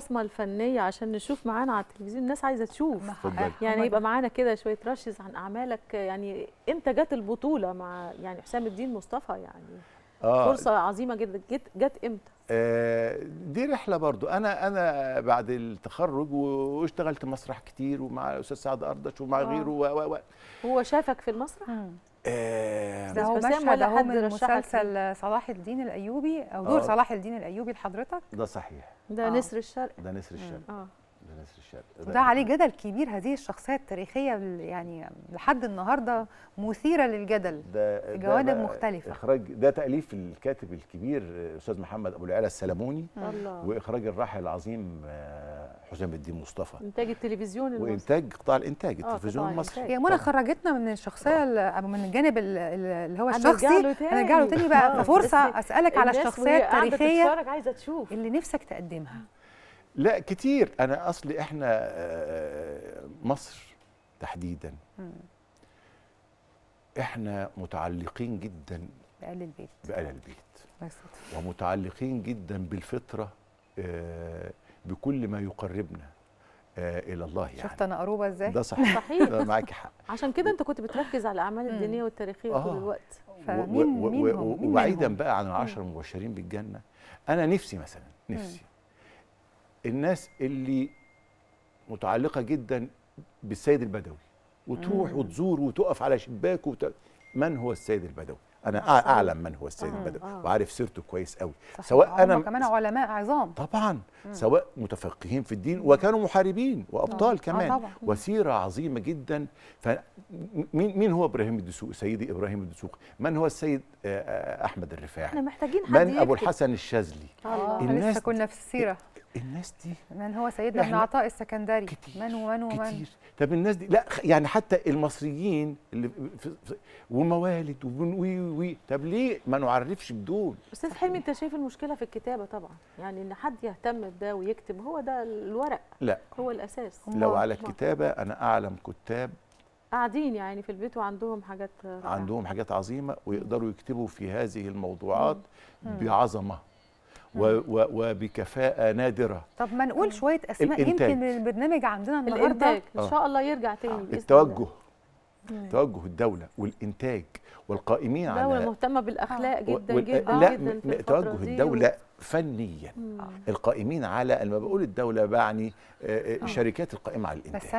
البصمه الفنيه عشان نشوف معانا على التلفزيون الناس عايزه تشوف يعني يبقى معانا كده شويه رشز عن اعمالك يعني امتى جت البطوله مع يعني حسام الدين مصطفى يعني آه. فرصه عظيمه جدا جت جت امتى آه دي رحله برضو انا انا بعد التخرج واشتغلت مسرح كتير ومع الاستاذ سعد اردش ومع آه. غيره و و و هو شافك في المسرح آه، ده هو مشهد ده هو من مسلسل صلاح الدين الايوبي او دور آه. صلاح الدين الايوبي لحضرتك ده صحيح ده آه. نسر الشرق ده نسر الشرق آه. ده نسر الشرق ده, ده عليه جدل كبير هذه الشخصيه التاريخيه يعني لحد النهارده مثيره للجدل ده جوانب مختلفه اخراج ده تاليف الكاتب الكبير استاذ محمد ابو العلا السلموني الله واخراج الراحل العظيم آه حسام الدين مصطفى انتاج التلفزيون المصري وانتاج قطاع الانتاج آه، التلفزيون المصري يا منى خرجتنا من الشخصيه آه. او من الجانب اللي هو الشخصي هنرجع له تاني بقى آه، فرصه اسالك على الشخصيه التاريخيه عايزه تشوف اللي نفسك تقدمها لا كتير انا اصلي احنا مصر تحديدا احنا متعلقين جدا بآل البيت بآل البيت ومتعلقين جدا بالفطره بكل ما يقربنا آه، الى الله يعني شفت انا قروبه ازاي ده صحيح صحيح آه، معاكي حق عشان كده انت كنت بتركز على الاعمال الدينيه والتاريخيه آه. طول الوقت فمين و... مين و... مين وبعيدا بقى عن العشر المبشرين بالجنه انا نفسي مثلا نفسي مم. الناس اللي متعلقه جدا بالسيد البدوي وتروح مم. وتزور وتقف على شباكه وت... من هو السيد البدوي انا آه، اعلم من هو السيد البدوي آه، آه. وعارف سيرته كويس قوي سواء انا كمان علماء عظام طبعا مم. سواء متفقهين في الدين وكانوا محاربين وابطال مم. كمان آه وسيره عظيمه جدا فمين مين هو ابراهيم الدسوقي سيدي ابراهيم الدسوقي من هو السيد احمد الرفاعي احنا محتاجين حد من ابو الحسن الشاذلي آه. الناس لسه كنا في السيره الناس دي من هو سيدنا ابن يعني عطاء السكندري كتير من ومن ومن كتير طب الناس دي لا يعني حتى المصريين اللي وموالد وموالد وي وي طب ليه ما نعرفش بدول استاذ حلمي انت شايف المشكله في الكتابه طبعا يعني ان حد يهتم بده ويكتب هو ده الورق لا هو الاساس لو على الكتابه انا اعلم كتاب قاعدين يعني في البيت وعندهم حاجات رائعة. عندهم حاجات عظيمه ويقدروا يكتبوا في هذه الموضوعات مم. بعظمه نعم. وبكفاءه نادره طب ما نقول شويه اسماء الانتاج. يمكن البرنامج عندنا النهارده ان آه. شاء الله يرجع تاني التوجه نعم. توجه الدولة والإنتاج والقائمين على الدولة مهتمة بالأخلاق آه. جدا وال... جدا لا جدا في توجه الدولة فنيا مم. القائمين على لما بقول الدولة بعني آه، شركات القائمة على الإنتاج